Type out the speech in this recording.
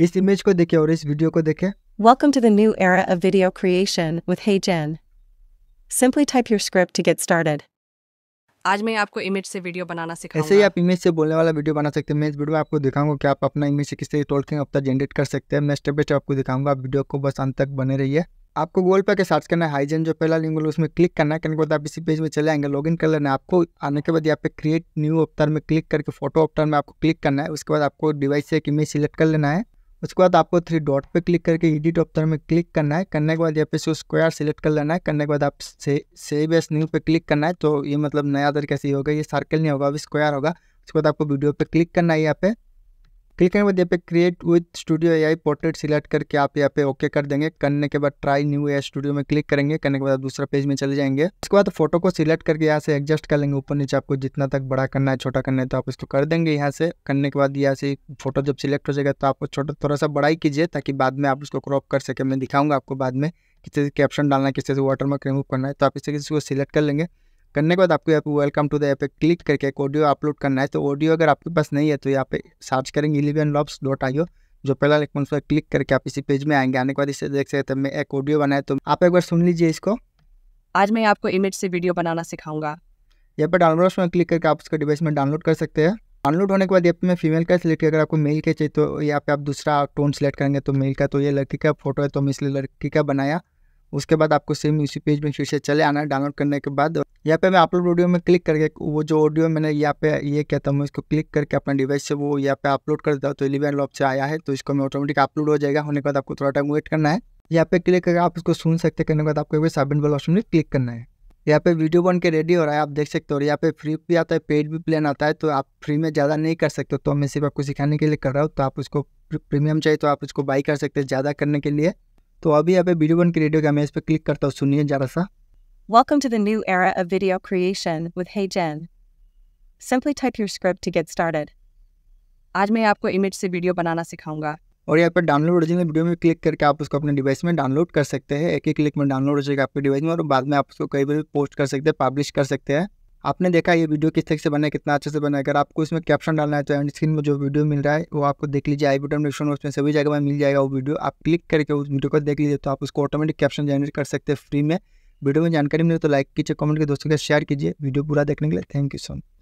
इस इमेज को देखें और इस वीडियो को देखें to the new era of video creation with hey HeyGen. Simply type your script to get started आज मैं आपको इमेज से वीडियो बनाना सिखाऊंगा। ऐसे ही आप इमेज से बोलने वाला वीडियो बना सकते हैं मैं इस वीडियो में आपको दिखाऊंगा कि आप अपना इमेज से किस तरह टोल के अपना जनरेट कर सकते हैं मैं स्टेप बाय स्टेप आपको दिखाऊंगा आप वीडियो को बस अंत तक बने रहिए आपको गूगल पे के सर्च करना है हाइजन जो पहला लिंक है उसमें क्लिक करना है करने के बाद आप इसी पेज में चले आएंगे लॉगिन कर लेना आपको आने के बाद यहाँ पे क्रिएट न्यू ऑप्टर में क्लिक करके फोटो ऑप्टर में आपको क्लिक करना है उसके बाद आपको डिवाइस से एक इमेज सिलेक्ट कर लेना है उसके बाद आपको थ्री डॉट पे क्लिक करके एडिट ऑप्शन में क्लिक करना है करने के बाद यहाँ पे इसको स्क्वायर सेलेक्ट कर लेना है करने के बाद आप से सेव एस न्यू पे क्लिक करना है तो ये मतलब नया तरीके से होगा ये सर्कल नहीं होगा अभी स्क्वायर होगा उसके बाद आपको वीडियो पे क्लिक करना है यहाँ पे क्लिक करने के बाद यहाँ पे create with studio A I portrait select करके आप यहाँ पे ओके कर देंगे करने के बाद ट्राई न्यू ए स्टूडियो में क्लिक करेंगे करने के बाद दूसरा पेज में चले जाएंगे इसके बाद फोटो को सिलेक्ट करके यहाँ से एडजस्ट कर लेंगे ऊपर नीचे आपको जितना तक बड़ा करना है छोटा करना है तो आप इसको कर देंगे यहाँ से करने के बाद यहाँ से फोटो जब सिलेक्ट हो जाएगा तो आपको छोटा थोड़ा सा बड़ा ही कीजिए ताकि बाद में आप उसको क्रॉप कर सके मैं दिखाऊंगा आपको बाद में किसी से कैप्शन डालना है किसी से वाटर मार्क रिमूव करना है तो आप इस तरीके से उसको सिलेक्ट कर लेंगे करने के बाद आपको यहाँ पे वेलकम टू द ऐप पे क्लिक करके एक ऑडियो अपलोड करना है तो ऑडियो अगर आपके पास नहीं है तो यहाँ पे सर्च करेंगे इलेवन लॉब्स डॉट आईओ जो पहला लिंक उस पर क्लिक करके आप इसी पेज में आएंगे आने के बाद इसे देख सकते हैं मैं एक ऑडियो बनाया तो आप एक बार सुन लीजिए इसको आज मैं आपको इमेज से वीडियो बनाना सिखाऊंगा यहाँ पर डाउनलोड में क्लिक करके आप उसको डिवाइस में डाउनलोड कर सकते हैं डाउनलोड होने के बाद यहाँ पे मैं फीमेल का सिलेक्ट अगर आपको मेल के चाहिए तो यहाँ पे आप दूसरा टोन सिलेक्ट करेंगे तो मेल का तो ये लड़की का फोटो है तो हम इसलिए लड़की का बनाया उसके बाद आपको सेम उसी पेज में फिर से चले आना है डाउनलोड करने के बाद यहाँ पे मैं अपलोड ऑडियो में क्लिक करके वो जो ऑडियो मैंने यहाँ पे ये कहता था मैं इसको क्लिक करके अपने डिवाइस से वो यहाँ पे अपलोड कर देता हूँ तो इलेवन लॉप से आया है तो इसको मैं ऑटोमेटिक अपलोड हो जाएगा होने के बाद आपको थोड़ा टाइम वेट करना है यहाँ पे क्लिक करके आप उसको सुन सकते करने के बाद आपको एक सबमिट वाला ऑप्शन में क्लिक करना है यहाँ पे वीडियो बन के रेडी हो रहा है आप देख सकते हो और यहाँ पे फ्री भी आता है पेड भी प्लान आता है तो आप फ्री में ज़्यादा नहीं कर सकते तो मैं सिर्फ आपको सिखाने के लिए कर रहा हूँ तो आप उसको प्रीमियम चाहिए तो आप उसको बाई कर सकते हैं ज़्यादा करने के लिए तो अभी यहाँ पे वीडियो बन क्रिएटिव का मैं इस पर क्लिक करता हूँ सुनिए जरा सा Welcome to the new era of video creation with HeyGen. Simply type your script to get started. आज मैं आपको इमेज से वीडियो बनाना सिखाऊंगा और यहाँ पर डाउनलोड ओरिजिनल वीडियो में क्लिक करके आप उसको अपने डिवाइस में डाउनलोड कर सकते हैं एक ही क्लिक में डाउनलोड हो जाएगा आपके डिवाइस में और बाद में आप उसको कहीं पर पोस्ट कर सकते हैं पब्लिश कर सकते हैं आपने देखा ये वीडियो किस तरीके से बना है कितना अच्छे से बना है अगर आपको इसमें कैप्शन डालना है तो एंड स्क्रीन में जो वीडियो मिल रहा है वो आपको देख लीजिए आई बटन डिस्क्रिप्शन में सभी जगह में मिल जाएगा वो वीडियो आप क्लिक करके उस वीडियो को देख लीजिए तो आप उसको ऑटोमेटिक कैप्शन जनरेट कर सकते हैं फ्री में वीडियो में जानकारी मिले तो लाइक कीजिए कमेंट के दोस्तों के साथ शेयर कीजिए वीडियो पूरा देखने के लिए थैंक यू सो मच